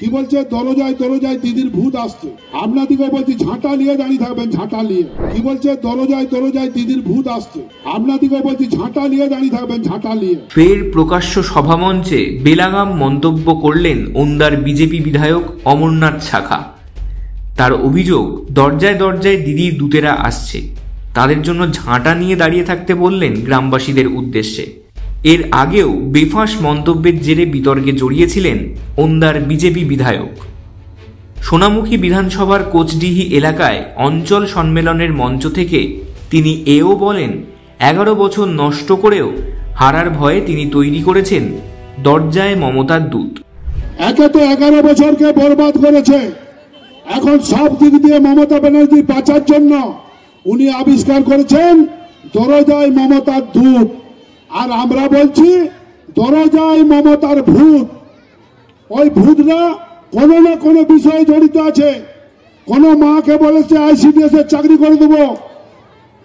কি বলছে দরজায় দরজায় দিদির ভূত আসছে আপনাদিকেও বলছি ঝাঁটা নিয়ে দাঁড়িয়ে থাকবেন ঝাঁটা নিয়ে কি বলছে দরজায় দরজায় দিদির ভূত আসছে আপনাদিকেও বলছি ঝাঁটা নিয়ে দাঁড়িয়ে থাকবেন ঝাঁটা নিয়ে ফের প্রকাশ্য সভামঞ্চে বেলাগাম মন্তব্য করলেন ওন্দার বিজেপি বিধায়ক অমরনাথ শাখা তার অভিযোগ দরজায় দরজায় দিদির দূতেরা আসছে তাদের জন্য ঝাঁটা নিয়ে দাঁড়িয়ে থাকতে বললেন গ্রামবাসীদের উদ্দেশ্যে এর আগেও বেফাঁস মন্তব্যের জেরে বিতর্কে জড়িয়েছিলেন ওন্দার বিজেপি বিধায়ক সোনামুখী বিধানসভার কোচডিহি এলাকায় অঞ্চল সম্মেলনের মঞ্চ থেকে তিনি এও বলেন এগারো বছর নষ্ট করেও হারার ভয়ে তিনি তৈরি করেছেন দরজায় মমতার দূত একে তো এগারো বছরকে বরবাদ করেছে এখন সব দিক দিয়ে মমতা ব্যানার্জি বাঁচার জন্য উনি আবিষ্কার করেছেন দরজায় মমতার দূত আর আমরা বলছি দরজায় মমতার ভূত ওই ভূতরা কোনো না কোনো বিষয়ে জড়িত আছে কোনো মাকে বলেছে আইসিডিএস এর চাকরি করে দেব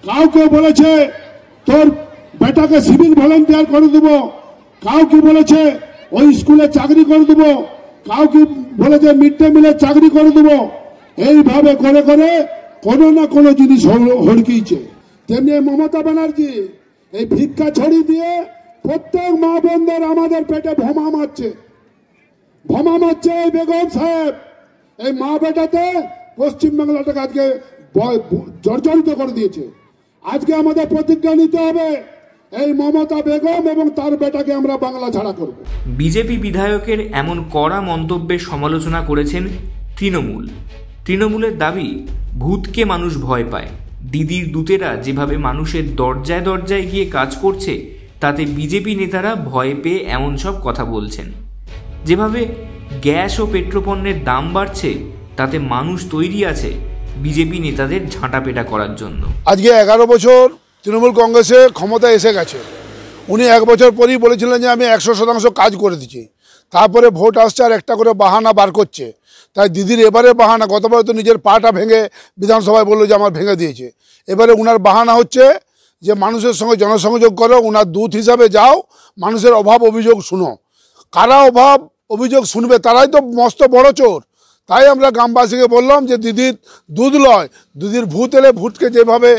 কাউকে বলেছে তোর বেটাকে সিভিল ভলেন্টিয়ার করে দেব কাউকে বলেছে ওই স্কুলে চাকরি করে দেব কাউকে বলেছে মিড ডে মিলে চাকরি করে দেব এইভাবে করে করে কোনো না কোনো জিনিস হড়কিয়েছে তেমনি মমতা ব্যানার্জি এই ভিক্ষা ছড়ি দিয়ে প্রত্যেক মা বোনদের আমাদের পেটে ভমা মারছে ভমা মারছে এই বেগম সাহেব এই মা বেটাতে পশ্চিমবাংলাটাকে আজকে জর্জরিত করে দিয়েছে আজকে আমাদের প্রতিজ্ঞা নিতে হবে এই মমতা বেগম এবং তার বেটাকে আমরা বাংলা ছাড়া করব বিজেপি বিধায়কের এমন কড়া মন্তব্যের সমালোচনা করেছেন তৃণমূল তৃণমূলের দাবি ভূতকে মানুষ ভয় পায় দিদির দূতেরা যেভাবে মানুষের দরজায় দরজায় গিয়ে কাজ করছে তাতে বিজেপি নেতারা ভয় পেয়ে এমন সব কথা বলছেন যেভাবে গ্যাস ও পেট্রোপণ্যের দাম বাড়ছে তাতে মানুষ তৈরি আছে বিজেপি নেতাদের ঝাঁটাপেটা করার জন্য আজকে এগারো বছর তৃণমূল কংগ্রেসের ক্ষমতা এসে গেছে উনি এক বছর পরই বলেছিলেন যে আমি একশো শতাংশ কাজ করে দিচ্ছি তারপরে ভোট আসছে আর একটা করে বাহানা বার করছে তাই দিদির এবারে বাহানা গতবার তো নিজের পাটা ভেঙে বিধানসভায় বললো যে আমার ভেঙে দিয়েছে এবারে উনার বাহানা হচ্ছে যে মানুষের সঙ্গে জনসংযোগ করো উনার দূত হিসাবে যাও মানুষের অভাব অভিযোগ শুনো কারা অভাব অভিযোগ শুনবে তারাই তো মস্ত বড় চোর তাই আমরা গ্রামবাসীকে বললাম যে দিদির দুধ লয় দিদির ভূত এলে ভূতকে যেভাবে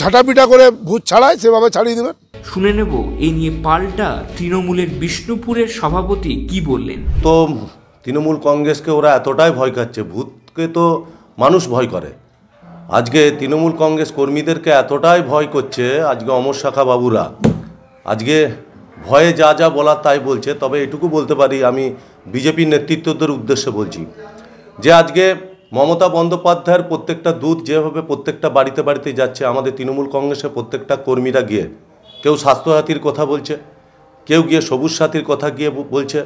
ঝাঁটাপিটা করে ভূত ছাড়ায় সেভাবে ছাড়িয়ে দেবেন শুনে নেব এই নিয়ে পাল্টা তৃণমূলের বিষ্ণুপুরের সভাপতি কি বললেন তো তৃণমূল কংগ্রেসকে ওরা এতটাই ভয় খাচ্ছে ভূতকে তো মানুষ ভয় করে আজকে তৃণমূল কংগ্রেস কর্মীদেরকে এতটাই ভয় করছে আজকে অমর শাখা বাবুরা আজকে ভয়ে যা যা বলার তাই বলছে তবে এটুকু বলতে পারি আমি বিজেপির নেতৃত্বদের উদ্দেশ্যে বলছি যে আজকে মমতা বন্দ্যোপাধ্যায়ের প্রত্যেকটা দূত যেভাবে প্রত্যেকটা বাড়িতে বাড়িতে যাচ্ছে আমাদের তৃণমূল কংগ্রেসের প্রত্যেকটা কর্মীরা গিয়ে কেউ স্বাস্থ্যসাথীর কথা বলছে কেউ গিয়ে সবুজ সাথীর কথা গিয়ে বলছে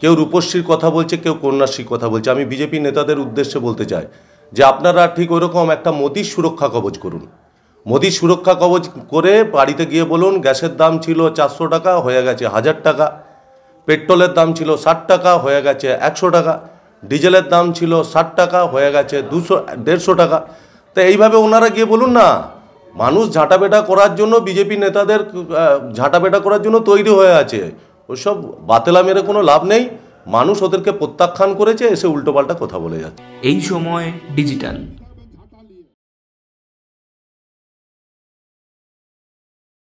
কেউ রূপশ্রীর কথা বলছে কেউ কন্যাশ্রীর কথা বলছে আমি বিজেপি নেতাদের উদ্দেশ্যে বলতে চাই যে আপনারা ঠিক ওইরকম একটা মোদির সুরক্ষা কবচ করুন মোদির সুরক্ষা কবচ করে বাড়িতে গিয়ে বলুন গ্যাসের দাম ছিল চারশো টাকা হয়ে গেছে হাজার টাকা পেট্রোলের দাম ছিল ষাট টাকা হয়ে গেছে একশো টাকা ডিজেলের দাম ছিল ষাট টাকা হয়ে গেছে দুশো দেড়শো টাকা তো এইভাবে ওনারা গিয়ে বলুন না মানুষ ঝাঁটাপেটা করার জন্য বিজেপি নেতাদের ঝাঁটাপেটা করার জন্য তৈরি হয়ে আছে ওসব বাতেলা মেরে কোনো লাভ নেই মানুষ ওদেরকে প্রত্যাখ্যান করেছে এসে উল্টোপাল্টা কথা বলে যাচ্ছে এই সময় ডিজিটাল